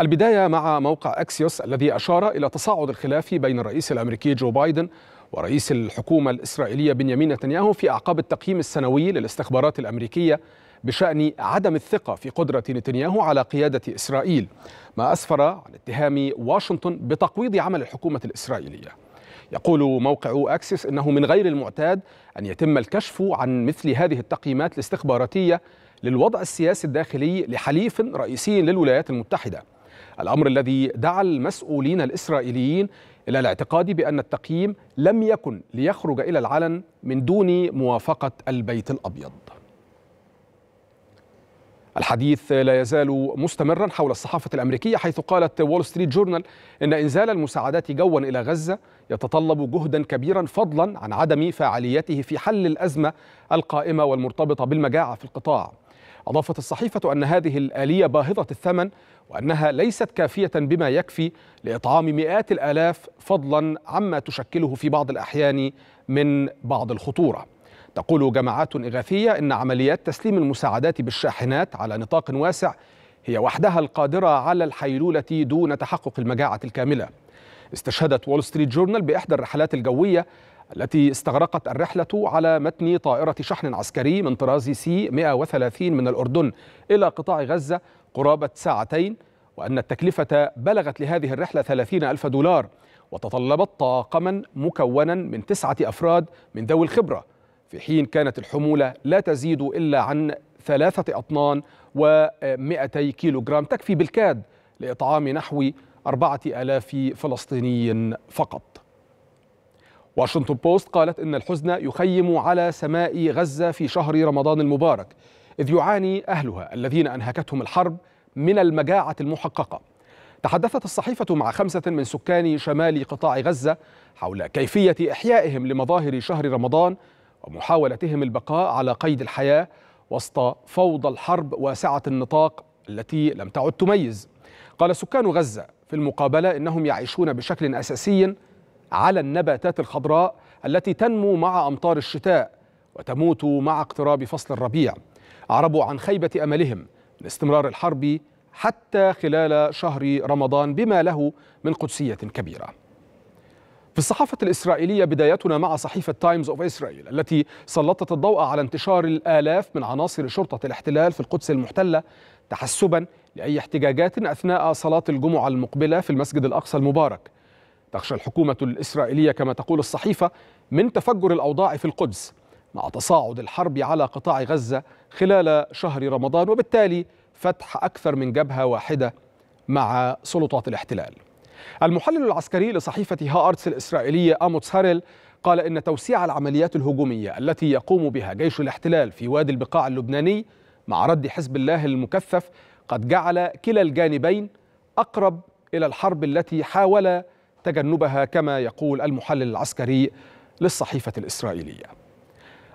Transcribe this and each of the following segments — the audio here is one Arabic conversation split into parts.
البداية مع موقع أكسيوس الذي أشار إلى تصاعد الخلاف بين الرئيس الأمريكي جو بايدن ورئيس الحكومة الإسرائيلية بنيامين نتنياهو في أعقاب التقييم السنوي للاستخبارات الأمريكية بشأن عدم الثقة في قدرة نتنياهو على قيادة إسرائيل ما أسفر عن اتهام واشنطن بتقويض عمل الحكومة الإسرائيلية يقول موقع أكسس أنه من غير المعتاد أن يتم الكشف عن مثل هذه التقييمات الاستخباراتية للوضع السياسي الداخلي لحليف رئيسي للولايات المتحدة الأمر الذي دعا المسؤولين الإسرائيليين إلى الاعتقاد بأن التقييم لم يكن ليخرج إلى العلن من دون موافقة البيت الأبيض الحديث لا يزال مستمرا حول الصحافة الأمريكية حيث قالت وول ستريت جورنال إن إنزال المساعدات جوا إلى غزة يتطلب جهدا كبيرا فضلا عن عدم فاعليته في حل الأزمة القائمة والمرتبطة بالمجاعة في القطاع أضافت الصحيفة أن هذه الآلية باهظة الثمن وأنها ليست كافية بما يكفي لإطعام مئات الآلاف فضلا عما تشكله في بعض الأحيان من بعض الخطورة تقول جماعات إغاثية إن عمليات تسليم المساعدات بالشاحنات على نطاق واسع هي وحدها القادرة على الحيلولة دون تحقق المجاعة الكاملة استشهدت وول ستريت جورنال بإحدى الرحلات الجوية التي استغرقت الرحلة على متن طائرة شحن عسكري من طراز سي 130 من الأردن إلى قطاع غزة قرابة ساعتين وأن التكلفة بلغت لهذه الرحلة 30 ألف دولار وتطلبت طاقما مكونا من تسعة أفراد من ذوي الخبرة في حين كانت الحمولة لا تزيد إلا عن ثلاثة أطنان و200 كيلوغرام تكفي بالكاد لإطعام نحو أربعة آلاف فلسطيني فقط واشنطن بوست قالت إن الحزن يخيم على سماء غزة في شهر رمضان المبارك إذ يعاني أهلها الذين أنهكتهم الحرب من المجاعة المحققة تحدثت الصحيفة مع خمسة من سكان شمال قطاع غزة حول كيفية إحيائهم لمظاهر شهر رمضان ومحاولتهم البقاء على قيد الحياة وسط فوضى الحرب واسعة النطاق التي لم تعد تميز قال سكان غزة في المقابلة إنهم يعيشون بشكل أساسي على النباتات الخضراء التي تنمو مع أمطار الشتاء وتموت مع اقتراب فصل الربيع أعربوا عن خيبة أملهم من استمرار الحرب حتى خلال شهر رمضان بما له من قدسية كبيرة في الصحافة الإسرائيلية بدايتنا مع صحيفة تايمز أوف إسرائيل التي سلطت الضوء على انتشار الآلاف من عناصر شرطة الاحتلال في القدس المحتلة تحسبا لاي احتجاجات اثناء صلاه الجمعه المقبله في المسجد الاقصى المبارك. تخشى الحكومه الاسرائيليه كما تقول الصحيفه من تفجر الاوضاع في القدس مع تصاعد الحرب على قطاع غزه خلال شهر رمضان وبالتالي فتح اكثر من جبهه واحده مع سلطات الاحتلال. المحلل العسكري لصحيفه هارتس الاسرائيليه اموتس هاريل قال ان توسيع العمليات الهجوميه التي يقوم بها جيش الاحتلال في وادي البقاع اللبناني مع رد حزب الله المكثف قد جعل كلا الجانبين أقرب إلى الحرب التي حاول تجنبها كما يقول المحلل العسكري للصحيفة الإسرائيلية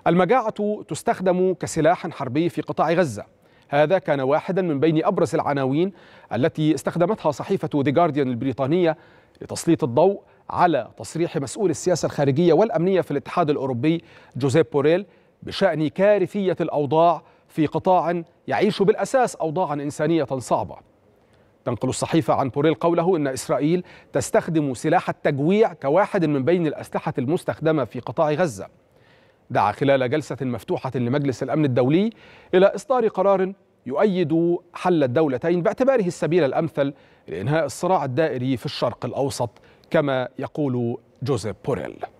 المجاعة تستخدم كسلاح حربي في قطاع غزة هذا كان واحدا من بين أبرز العناوين التي استخدمتها صحيفة ذا جارديان البريطانية لتسليط الضوء على تصريح مسؤول السياسة الخارجية والأمنية في الاتحاد الأوروبي جوزيف بوريل بشأن كارثية الأوضاع في قطاع يعيش بالأساس أوضاعا إنسانية صعبة تنقل الصحيفة عن بوريل قوله إن إسرائيل تستخدم سلاح التجويع كواحد من بين الأسلحة المستخدمة في قطاع غزة دعا خلال جلسة مفتوحة لمجلس الأمن الدولي إلى إصدار قرار يؤيد حل الدولتين باعتباره السبيل الأمثل لإنهاء الصراع الدائري في الشرق الأوسط كما يقول جوزيف بوريل